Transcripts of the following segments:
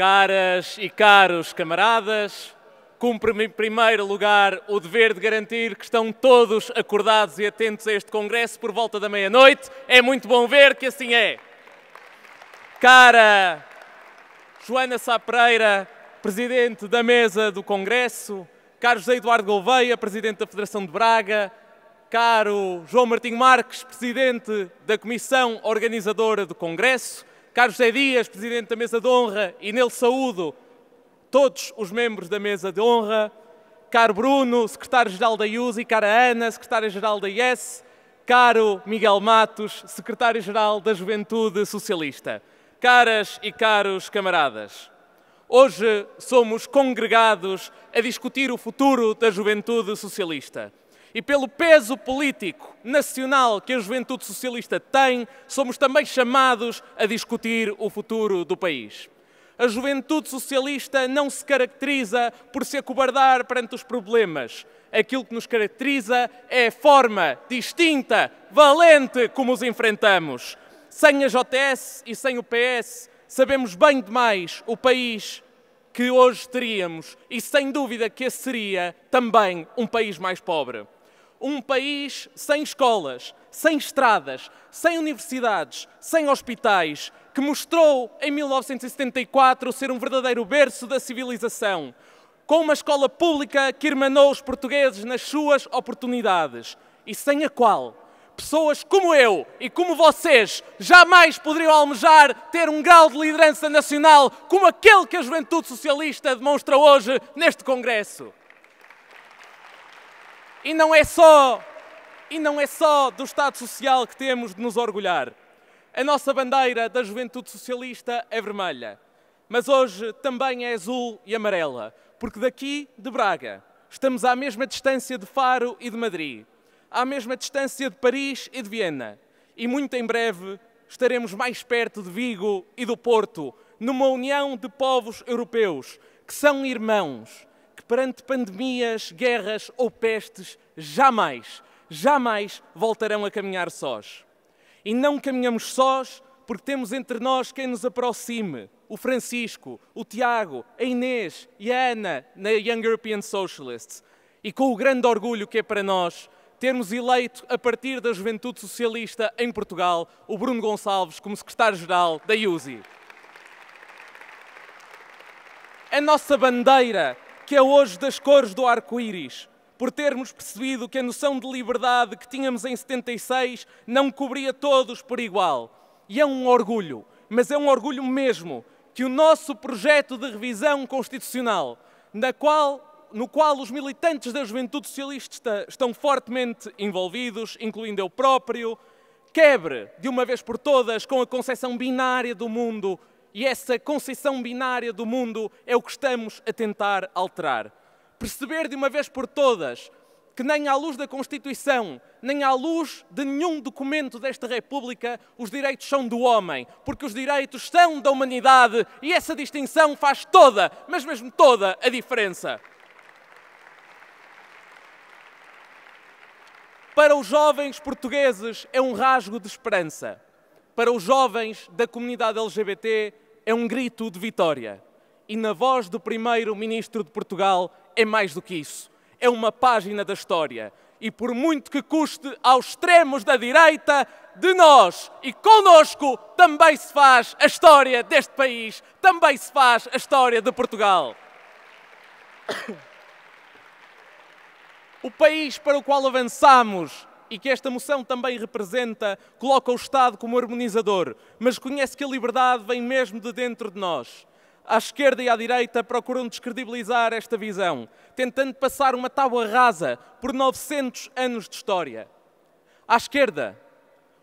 Caras e caros camaradas, cumpre-me em primeiro lugar o dever de garantir que estão todos acordados e atentos a este congresso por volta da meia-noite. É muito bom ver que assim é. Cara Joana Sapreira, presidente da mesa do congresso, caro José Eduardo Gouveia, presidente da Federação de Braga, caro João Martim Marques, presidente da comissão organizadora do congresso, Carlos José Dias, Presidente da Mesa de Honra, e nele saúdo todos os membros da Mesa de Honra, caro Bruno, Secretário-Geral da e cara Ana, Secretária-Geral da IES, caro Miguel Matos, Secretário-Geral da Juventude Socialista. Caras e caros camaradas, hoje somos congregados a discutir o futuro da juventude socialista e pelo peso político nacional que a juventude socialista tem, somos também chamados a discutir o futuro do país. A juventude socialista não se caracteriza por se acobardar perante os problemas. Aquilo que nos caracteriza é a forma distinta, valente como os enfrentamos. Sem a JTS e sem o PS, sabemos bem demais o país que hoje teríamos e sem dúvida que esse seria também um país mais pobre um país sem escolas, sem estradas, sem universidades, sem hospitais, que mostrou em 1974 ser um verdadeiro berço da civilização, com uma escola pública que irmanou os portugueses nas suas oportunidades e sem a qual pessoas como eu e como vocês jamais poderiam almejar ter um grau de liderança nacional como aquele que a juventude socialista demonstra hoje neste Congresso. E não é só, e não é só do Estado Social que temos de nos orgulhar. A nossa bandeira da juventude socialista é vermelha, mas hoje também é azul e amarela, porque daqui de Braga estamos à mesma distância de Faro e de Madrid, à mesma distância de Paris e de Viena, e muito em breve estaremos mais perto de Vigo e do Porto, numa união de povos europeus que são irmãos perante pandemias, guerras ou pestes, jamais, jamais voltarão a caminhar sós. E não caminhamos sós porque temos entre nós quem nos aproxime: o Francisco, o Tiago, a Inês e a Ana na Young European Socialists. E com o grande orgulho que é para nós termos eleito, a partir da juventude socialista em Portugal, o Bruno Gonçalves como secretário-geral da IUSI. A nossa bandeira que é hoje das cores do arco-íris, por termos percebido que a noção de liberdade que tínhamos em 76 não cobria todos por igual. E é um orgulho, mas é um orgulho mesmo, que o nosso projeto de revisão constitucional, na qual, no qual os militantes da juventude socialista estão fortemente envolvidos, incluindo eu próprio, quebre de uma vez por todas com a concepção binária do mundo e essa conceição binária do mundo é o que estamos a tentar alterar. Perceber de uma vez por todas que nem à luz da Constituição, nem à luz de nenhum documento desta República, os direitos são do homem, porque os direitos são da humanidade e essa distinção faz toda, mas mesmo toda, a diferença. Para os jovens portugueses é um rasgo de esperança para os jovens da comunidade LGBT é um grito de vitória. E na voz do primeiro-ministro de Portugal é mais do que isso. É uma página da história. E por muito que custe aos extremos da direita, de nós e conosco também se faz a história deste país, também se faz a história de Portugal. O país para o qual avançamos e que esta moção também representa, coloca o Estado como harmonizador, mas conhece que a liberdade vem mesmo de dentro de nós. À esquerda e à direita procuram descredibilizar esta visão, tentando passar uma tábua rasa por 900 anos de história. À esquerda,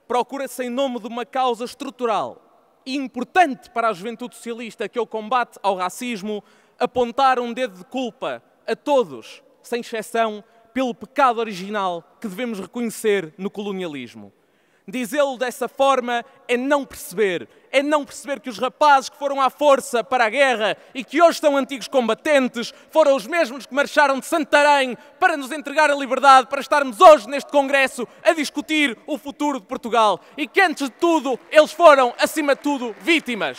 procura-se em nome de uma causa estrutural e importante para a juventude socialista, que é o combate ao racismo, apontar um dedo de culpa a todos, sem exceção, pelo pecado original que devemos reconhecer no colonialismo. Dizê-lo dessa forma é não perceber, é não perceber que os rapazes que foram à força para a guerra e que hoje são antigos combatentes foram os mesmos que marcharam de Santarém para nos entregar a liberdade, para estarmos hoje neste Congresso a discutir o futuro de Portugal e que, antes de tudo, eles foram, acima de tudo, vítimas.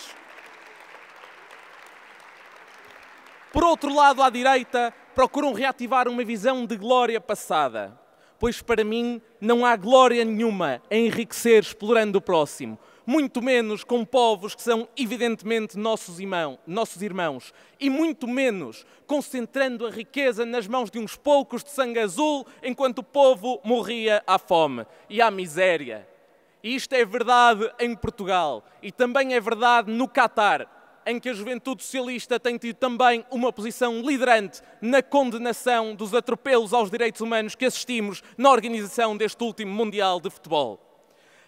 Por outro lado, à direita, procuram reativar uma visão de glória passada, pois para mim não há glória nenhuma a enriquecer explorando o próximo, muito menos com povos que são evidentemente nossos, irmão, nossos irmãos, e muito menos concentrando a riqueza nas mãos de uns poucos de sangue azul enquanto o povo morria à fome e à miséria. E isto é verdade em Portugal e também é verdade no Catar, em que a juventude socialista tem tido também uma posição liderante na condenação dos atropelos aos direitos humanos que assistimos na organização deste último Mundial de Futebol.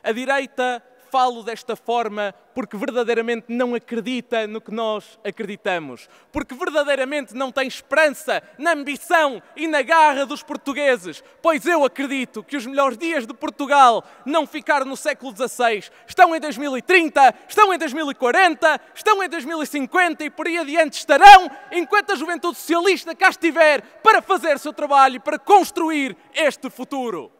A direita falo desta forma porque verdadeiramente não acredita no que nós acreditamos, porque verdadeiramente não tem esperança na ambição e na garra dos portugueses, pois eu acredito que os melhores dias de Portugal não ficaram no século XVI, estão em 2030, estão em 2040, estão em 2050 e por aí adiante estarão enquanto a juventude socialista cá estiver para fazer seu trabalho, para construir este futuro.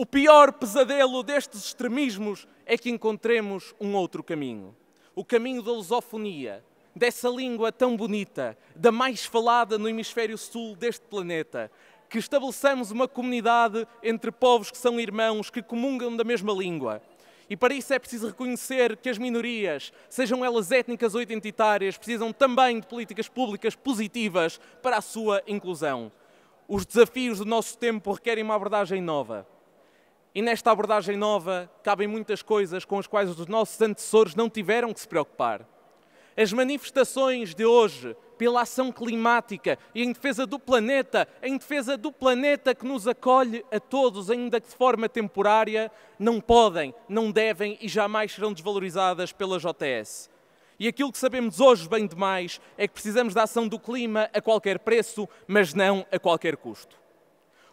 O pior pesadelo destes extremismos é que encontremos um outro caminho. O caminho da lusofonia, dessa língua tão bonita, da mais falada no hemisfério sul deste planeta, que estabeleçamos uma comunidade entre povos que são irmãos, que comungam da mesma língua. E para isso é preciso reconhecer que as minorias, sejam elas étnicas ou identitárias, precisam também de políticas públicas positivas para a sua inclusão. Os desafios do nosso tempo requerem uma abordagem nova. E nesta abordagem nova cabem muitas coisas com as quais os nossos antecessores não tiveram que se preocupar. As manifestações de hoje pela ação climática e em defesa do planeta, em defesa do planeta que nos acolhe a todos, ainda que de forma temporária, não podem, não devem e jamais serão desvalorizadas pela JTS. E aquilo que sabemos hoje bem demais é que precisamos da ação do clima a qualquer preço, mas não a qualquer custo.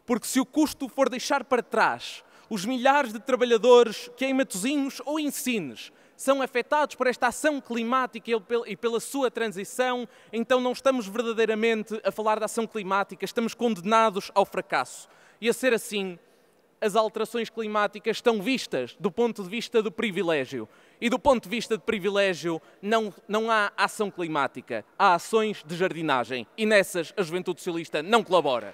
Porque se o custo for deixar para trás os milhares de trabalhadores que em Matosinhos ou em Sines são afetados por esta ação climática e pela sua transição, então não estamos verdadeiramente a falar da ação climática, estamos condenados ao fracasso. E a ser assim, as alterações climáticas estão vistas do ponto de vista do privilégio. E do ponto de vista de privilégio, não, não há ação climática, há ações de jardinagem. E nessas a Juventude Socialista não colabora.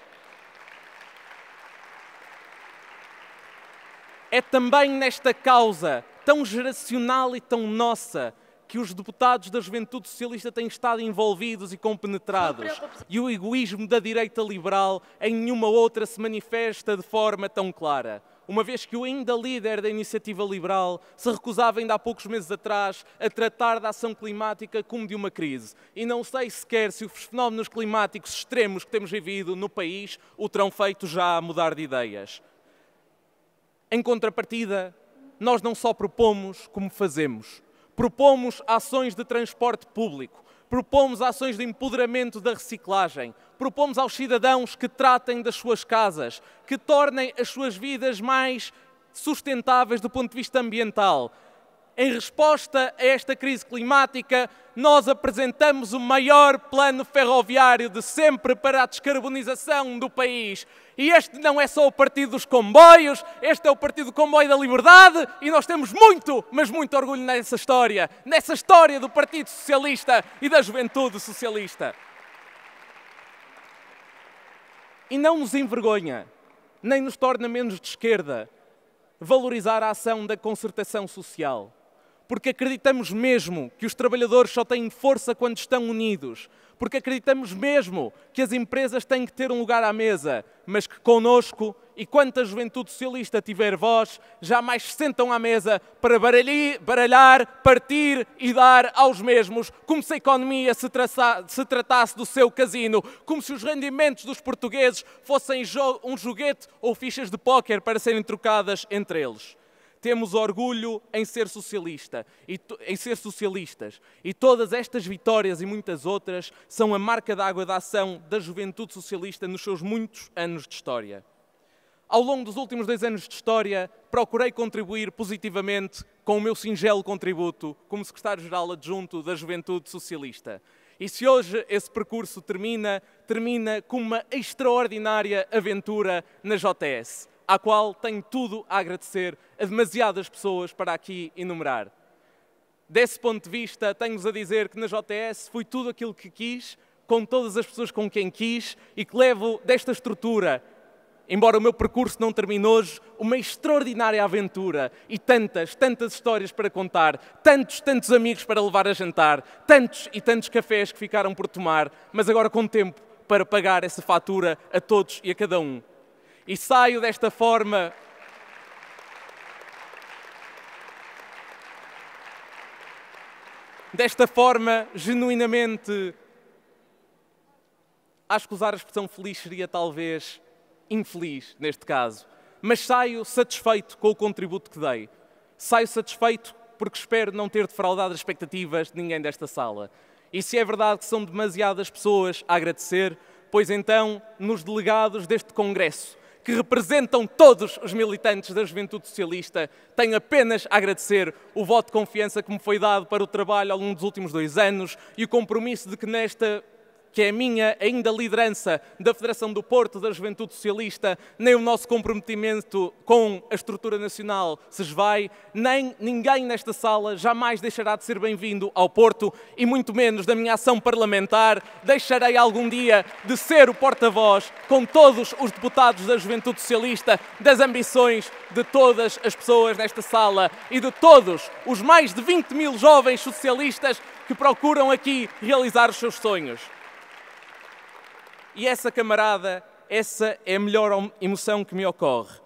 É também nesta causa tão geracional e tão nossa que os deputados da Juventude Socialista têm estado envolvidos e compenetrados. E o egoísmo da direita liberal em nenhuma outra se manifesta de forma tão clara. Uma vez que o ainda líder da iniciativa liberal se recusava ainda há poucos meses atrás a tratar da ação climática como de uma crise. E não sei sequer se os fenómenos climáticos extremos que temos vivido no país o terão feito já a mudar de ideias. Em contrapartida, nós não só propomos como fazemos. Propomos ações de transporte público, propomos ações de empoderamento da reciclagem, propomos aos cidadãos que tratem das suas casas, que tornem as suas vidas mais sustentáveis do ponto de vista ambiental, em resposta a esta crise climática, nós apresentamos o maior plano ferroviário de sempre para a descarbonização do país. E este não é só o Partido dos Comboios, este é o Partido Comboio da Liberdade e nós temos muito, mas muito orgulho nessa história, nessa história do Partido Socialista e da Juventude Socialista. E não nos envergonha, nem nos torna menos de esquerda, valorizar a ação da concertação social porque acreditamos mesmo que os trabalhadores só têm força quando estão unidos, porque acreditamos mesmo que as empresas têm que ter um lugar à mesa, mas que conosco e quanto a juventude socialista tiver voz, jamais se sentam à mesa para baralhar, partir e dar aos mesmos, como se a economia se, traça, se tratasse do seu casino, como se os rendimentos dos portugueses fossem jo um joguete ou fichas de póquer para serem trocadas entre eles temos orgulho em ser socialista, e em ser socialistas. E todas estas vitórias e muitas outras são a marca d'água da ação da juventude socialista nos seus muitos anos de história. Ao longo dos últimos dois anos de história, procurei contribuir positivamente com o meu singelo contributo como secretário-geral adjunto da Juventude Socialista. E se hoje esse percurso termina, termina com uma extraordinária aventura na JTS à qual tenho tudo a agradecer a demasiadas pessoas para aqui enumerar. Desse ponto de vista, tenho-vos a dizer que na JTS fui tudo aquilo que quis, com todas as pessoas com quem quis e que levo desta estrutura, embora o meu percurso não termine hoje, uma extraordinária aventura e tantas, tantas histórias para contar, tantos, tantos amigos para levar a jantar, tantos e tantos cafés que ficaram por tomar, mas agora com tempo para pagar essa fatura a todos e a cada um e saio desta forma. Desta forma, genuinamente. Acho que usar a expressão feliz seria talvez infeliz neste caso, mas saio satisfeito com o contributo que dei. Saio satisfeito porque espero não ter defraudado as expectativas de ninguém desta sala. E se é verdade que são demasiadas pessoas a agradecer, pois então, nos delegados deste Congresso, que representam todos os militantes da Juventude Socialista. Tenho apenas a agradecer o voto de confiança que me foi dado para o trabalho ao longo dos últimos dois anos e o compromisso de que nesta que é a minha ainda liderança da Federação do Porto, da Juventude Socialista, nem o nosso comprometimento com a estrutura nacional se esvai, nem ninguém nesta sala jamais deixará de ser bem-vindo ao Porto e muito menos da minha ação parlamentar deixarei algum dia de ser o porta-voz com todos os deputados da Juventude Socialista, das ambições de todas as pessoas nesta sala e de todos os mais de 20 mil jovens socialistas que procuram aqui realizar os seus sonhos. E essa camarada, essa é a melhor emoção que me ocorre.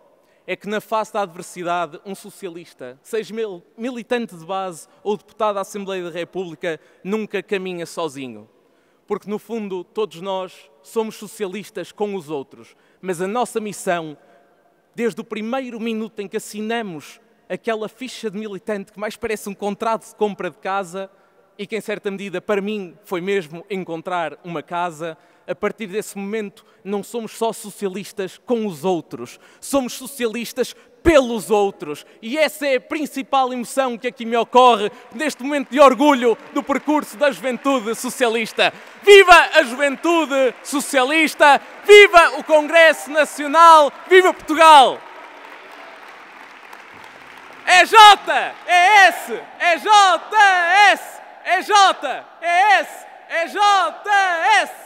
É que na face da adversidade, um socialista, seja militante de base ou deputado da Assembleia da República, nunca caminha sozinho. Porque no fundo, todos nós somos socialistas com os outros, mas a nossa missão, desde o primeiro minuto em que assinamos aquela ficha de militante que mais parece um contrato de compra de casa e que, em certa medida, para mim foi mesmo encontrar uma casa, a partir desse momento, não somos só socialistas com os outros, somos socialistas pelos outros. E essa é a principal emoção que aqui me ocorre neste momento de orgulho do percurso da juventude socialista. Viva a juventude socialista! Viva o Congresso Nacional! Viva Portugal! É J! É S! É J! É S! É J! É S! É J! É S!